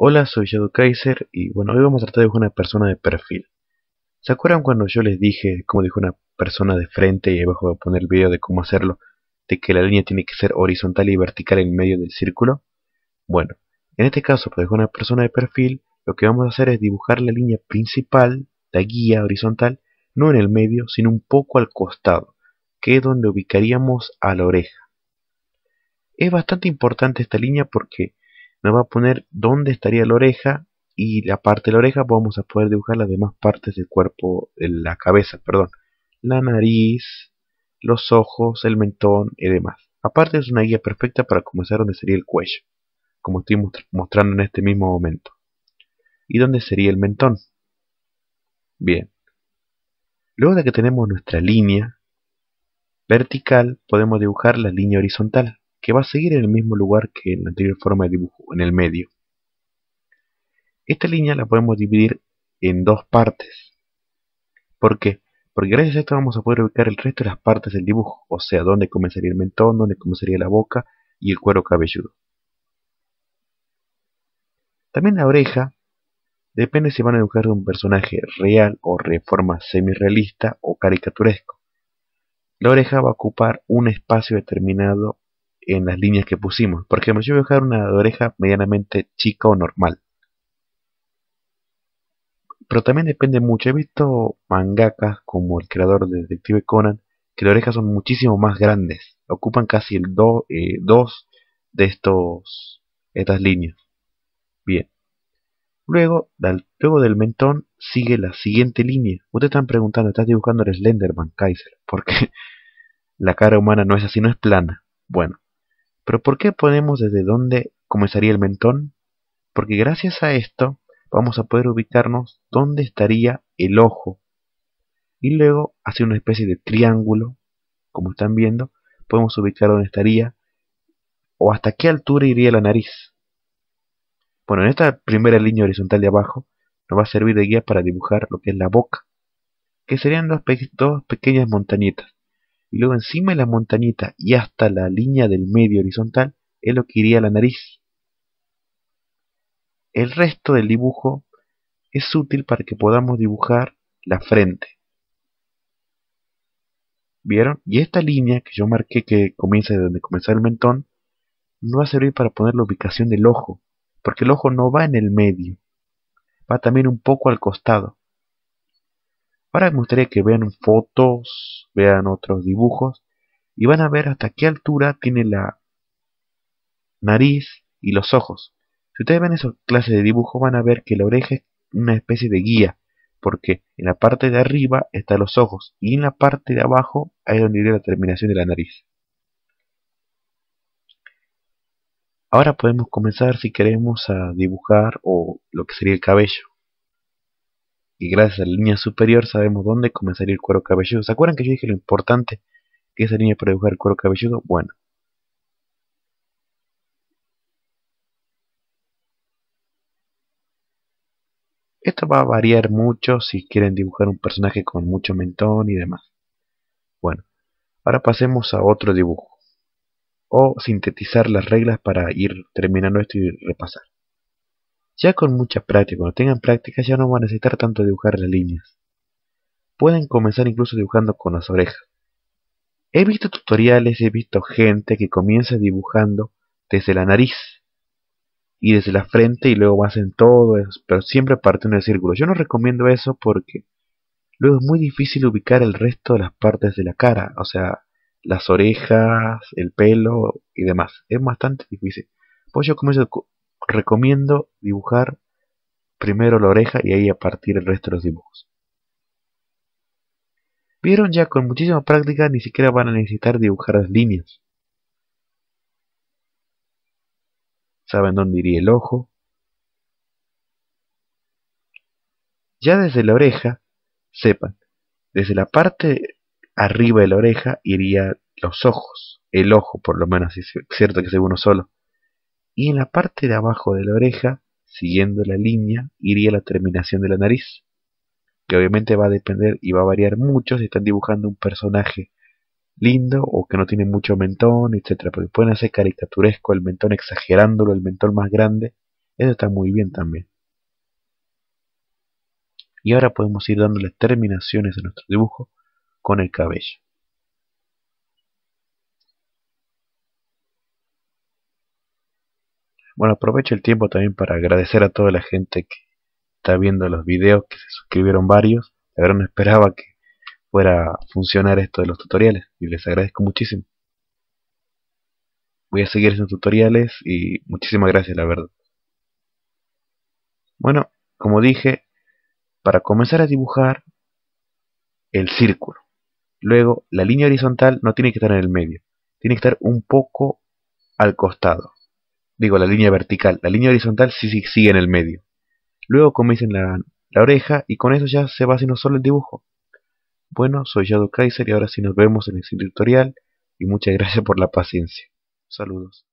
Hola, soy Shadow Kaiser y bueno, hoy vamos a tratar de dibujar una persona de perfil. ¿Se acuerdan cuando yo les dije como dijo una persona de frente y abajo voy a poner el video de cómo hacerlo? De que la línea tiene que ser horizontal y vertical en medio del círculo. Bueno, en este caso pues dibujar una persona de perfil, lo que vamos a hacer es dibujar la línea principal, la guía horizontal, no en el medio, sino un poco al costado, que es donde ubicaríamos a la oreja. Es bastante importante esta línea porque nos va a poner dónde estaría la oreja y la parte de la oreja vamos a poder dibujar las demás partes del cuerpo, de la cabeza, perdón, la nariz, los ojos, el mentón y demás. Aparte es una guía perfecta para comenzar donde sería el cuello, como estoy mostrando en este mismo momento. ¿Y dónde sería el mentón? Bien. Luego de que tenemos nuestra línea vertical, podemos dibujar la línea horizontal que va a seguir en el mismo lugar que en la anterior forma de dibujo, en el medio. Esta línea la podemos dividir en dos partes. ¿Por qué? Porque gracias a esto vamos a poder ubicar el resto de las partes del dibujo, o sea, dónde comenzaría el mentón, dónde comenzaría la boca y el cuero cabelludo. También la oreja, depende si van a dibujar un personaje real o de forma realista o caricaturesco. La oreja va a ocupar un espacio determinado en las líneas que pusimos. Por ejemplo, yo voy a dejar una oreja medianamente chica o normal. Pero también depende mucho. He visto mangakas como el creador de Detective Conan que las orejas son muchísimo más grandes. Ocupan casi el 2 eh, de estos, estas líneas. Bien. Luego, luego del mentón sigue la siguiente línea. Ustedes están preguntando, estás dibujando el Slenderman, Kaiser, porque la cara humana no es así, no es plana. Bueno, pero ¿por qué ponemos desde dónde comenzaría el mentón? Porque gracias a esto vamos a poder ubicarnos dónde estaría el ojo. Y luego, hacia una especie de triángulo, como están viendo, podemos ubicar dónde estaría o hasta qué altura iría la nariz. Bueno, en esta primera línea horizontal de abajo nos va a servir de guía para dibujar lo que es la boca, que serían dos pequeñas montañitas y luego encima de la montañita y hasta la línea del medio horizontal es lo que iría a la nariz. El resto del dibujo es útil para que podamos dibujar la frente. ¿Vieron? Y esta línea que yo marqué que comienza de donde comienza el mentón, no va a servir para poner la ubicación del ojo, porque el ojo no va en el medio, va también un poco al costado. Ahora me gustaría que vean fotos, vean otros dibujos y van a ver hasta qué altura tiene la nariz y los ojos. Si ustedes ven esas clases de dibujo van a ver que la oreja es una especie de guía, porque en la parte de arriba están los ojos y en la parte de abajo hay donde iría la terminación de la nariz. Ahora podemos comenzar si queremos a dibujar o lo que sería el cabello y gracias a la línea superior sabemos dónde comenzaría el cuero cabelludo. ¿Se acuerdan que yo dije lo importante que es línea para dibujar el cuero cabelludo? Bueno. Esto va a variar mucho si quieren dibujar un personaje con mucho mentón y demás. Bueno, ahora pasemos a otro dibujo. O sintetizar las reglas para ir terminando esto y repasar. Ya con mucha práctica, cuando tengan práctica ya no van a necesitar tanto dibujar las líneas. Pueden comenzar incluso dibujando con las orejas. He visto tutoriales, he visto gente que comienza dibujando desde la nariz y desde la frente y luego hacen todo pero siempre de un círculo. Yo no recomiendo eso porque luego es muy difícil ubicar el resto de las partes de la cara, o sea, las orejas, el pelo y demás. Es bastante difícil. Pues yo comienzo recomiendo dibujar primero la oreja y ahí a partir el resto de los dibujos. Vieron ya con muchísima práctica ni siquiera van a necesitar dibujar las líneas. Saben dónde iría el ojo. Ya desde la oreja, sepan, desde la parte arriba de la oreja iría los ojos, el ojo por lo menos, es cierto que es uno solo y en la parte de abajo de la oreja, siguiendo la línea, iría la terminación de la nariz, que obviamente va a depender y va a variar mucho si están dibujando un personaje lindo o que no tiene mucho mentón, etc. porque pueden hacer caricaturesco el mentón exagerándolo, el mentón más grande, eso está muy bien también. Y ahora podemos ir las terminaciones a nuestro dibujo con el cabello. Bueno, aprovecho el tiempo también para agradecer a toda la gente que está viendo los videos, que se suscribieron varios. La verdad no esperaba que fuera a funcionar esto de los tutoriales y les agradezco muchísimo. Voy a seguir haciendo tutoriales y muchísimas gracias, la verdad. Bueno, como dije, para comenzar a dibujar el círculo. Luego, la línea horizontal no tiene que estar en el medio, tiene que estar un poco al costado digo, la línea vertical. La línea horizontal sí, sí sigue en el medio. Luego comiencen la, la oreja y con eso ya se va haciendo solo el dibujo. Bueno, soy Yadu Kaiser y ahora sí nos vemos en el siguiente tutorial y muchas gracias por la paciencia. Saludos.